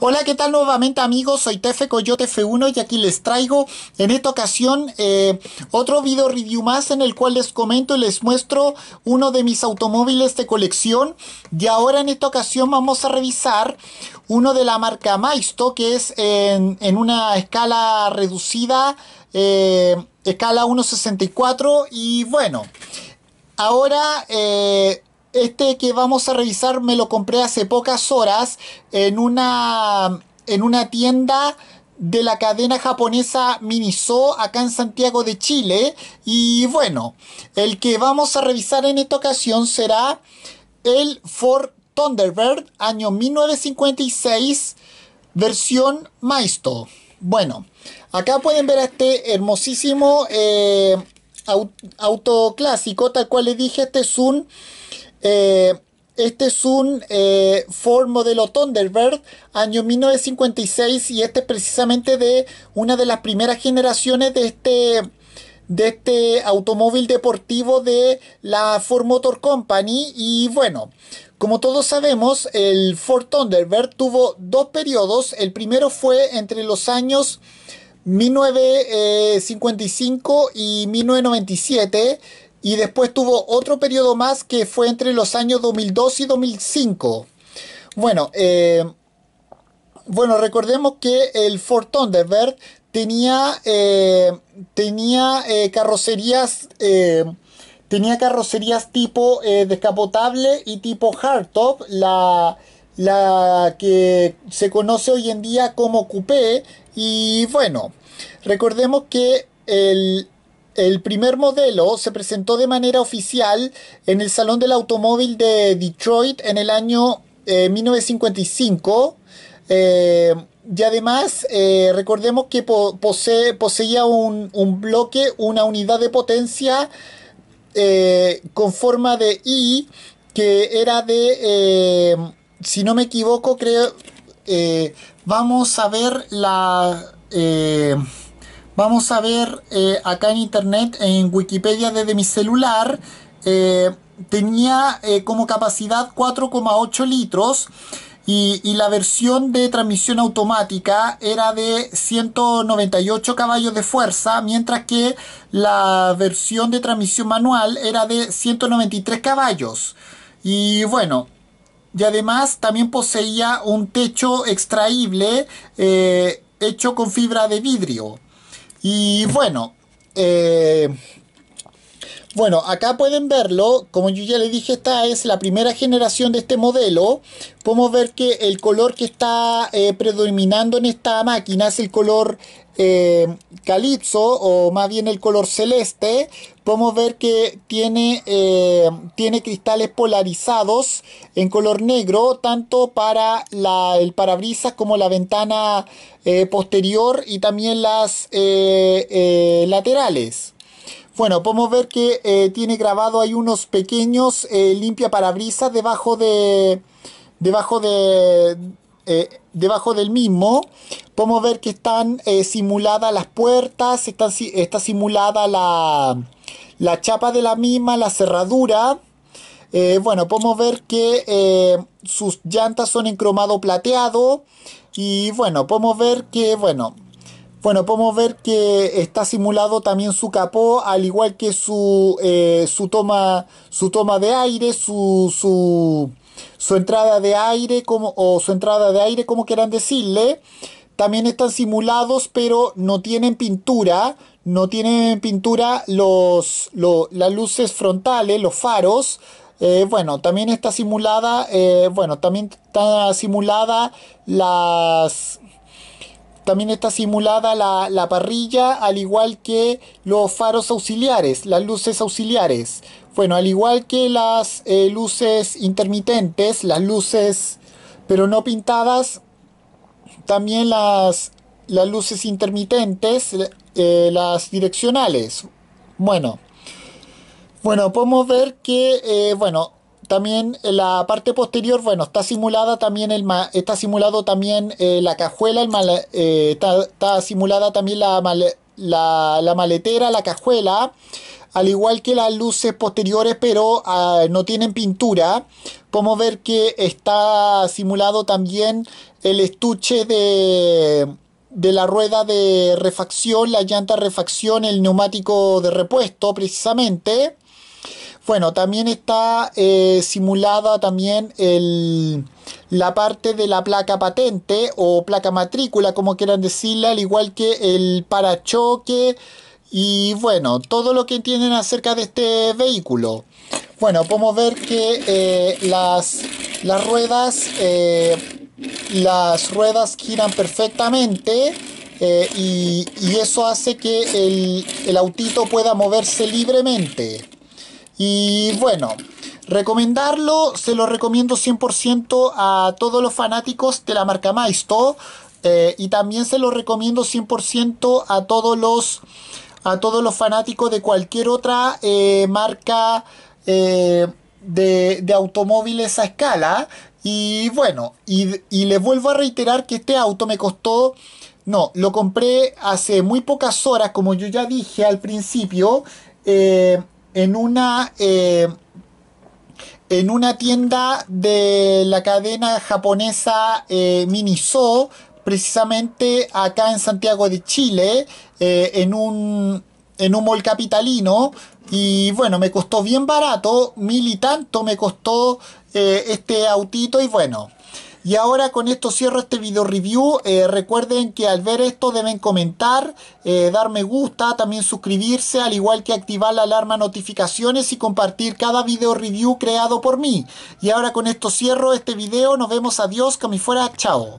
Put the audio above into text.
Hola, ¿qué tal nuevamente amigos? Soy Tefe Coyote F1 y aquí les traigo en esta ocasión eh, otro video review más en el cual les comento y les muestro uno de mis automóviles de colección. Y ahora en esta ocasión vamos a revisar uno de la marca Maisto que es en, una escala reducida, eh, escala 1.64 y bueno, ahora... Eh, este que vamos a revisar me lo compré hace pocas horas en una, en una tienda de la cadena japonesa Miniso acá en Santiago de Chile. Y bueno, el que vamos a revisar en esta ocasión será el Ford Thunderbird año 1956 versión Maisto. Bueno, acá pueden ver este hermosísimo eh, auto clásico, tal cual les dije, este es un eh, este es un eh, Ford modelo Thunderbird, año 1956, y este es precisamente de una de las primeras generaciones de este, de este automóvil deportivo de la Ford Motor Company. Y bueno, como todos sabemos, el Ford Thunderbird tuvo dos periodos. El primero fue entre los años 1955 y 1997 y después tuvo otro periodo más que fue entre los años 2002 y 2005. Bueno, eh, bueno recordemos que el Ford Thunderbird tenía, eh, tenía eh, carrocerías... Tenía carrocerías tipo descapotable y tipo hardtop. La, la que se conoce hoy en día como coupé. Y bueno, recordemos que el, el primer modelo se presentó de manera oficial en el Salón del Automóvil de Detroit en el año 1955. Eh, eh, y además, eh, recordemos que poseía un, bloque, una unidad de potencia con forma de I, que era de, si no me equivoco, creo, vamos a ver la... Vamos a ver eh, acá en internet, en Wikipedia desde mi celular, eh, tenía eh, como capacidad 4,8 litros y, y, la versión de transmisión automática era de 198 caballos de fuerza, mientras que la versión de transmisión manual era de 193 caballos. Y bueno, y además también poseía un techo extraíble hecho con fibra de vidrio. Y bueno, eh, bueno, acá pueden verlo, como yo ya le dije, esta es la primera generación de este modelo. Podemos ver que el color que está eh, predominando en esta máquina es el color eh, calipso o más bien el color celeste. Podemos ver que tiene, eh, tiene cristales polarizados en color negro, tanto para el parabrisas como la ventana eh, posterior y también las laterales. Bueno, podemos ver que eh, tiene grabado hay unos pequeños eh, limpia parabrisas debajo de debajo de eh, debajo del mismo. Podemos ver que están simuladas las puertas, está simulada la, chapa de la misma, la cerradura. bueno, podemos ver que sus llantas son en cromado plateado. Y bueno, podemos ver que, bueno, bueno, podemos ver que está simulado también su capó, al igual que su, eh, toma, su toma de aire, su, su, entrada de aire, como, o su entrada de aire, como quieran decirle. También están simulados, pero no tienen pintura. No tienen pintura los, las luces frontales, los faros. Eh, bueno, también está simulada, eh, bueno, también está simulada las, también está simulada la, parrilla, al igual que los faros auxiliares, las luces auxiliares. Bueno, al igual que las eh, luces intermitentes, las luces pero no pintadas, también las, las luces intermitentes, eh, las direccionales. Bueno, bueno, podemos ver que, eh, bueno, también eh, la parte posterior, bueno, está simulada también está simulado también eh, la cajuela, eh, está, simulada también la, la, maletera, la cajuela, al igual que las luces posteriores, pero ah, no tienen pintura. Podemos ver que está simulado también el estuche de, de la rueda de refacción, la llanta refacción, el neumático de repuesto precisamente. Bueno, también está eh, simulada también la parte de la placa patente o placa matrícula, como quieran decirla, al igual que el parachoque y bueno, todo lo que tienen acerca de este vehículo. Bueno, podemos ver que eh, las, ruedas eh, las ruedas giran perfectamente. y, eso hace que el, el autito pueda moverse libremente. Y bueno, recomendarlo, se lo recomiendo 100% a todos los fanáticos de la marca Maisto. Eh, y también se lo recomiendo 100% a todos los a todos los fanáticos de cualquier otra eh, marca eh, de, automóviles a escala. Y bueno, y, y les vuelvo a reiterar que este auto me costó, no, lo compré hace muy pocas horas, como yo ya dije al principio en una eh, en una tienda de la cadena japonesa eh, Miniso, precisamente acá en Santiago de Chile, eh, en un en un mall capitalino y bueno, me costó bien barato, mil y tanto me costó este autito y bueno, y ahora con esto cierro este video review. Eh, recuerden que al ver esto deben comentar, eh, dar me gusta, también suscribirse, al igual que activar la alarma notificaciones y compartir cada video review creado por mí. Y ahora con esto cierro este video. Nos vemos. Adiós. Que fuera. Chao.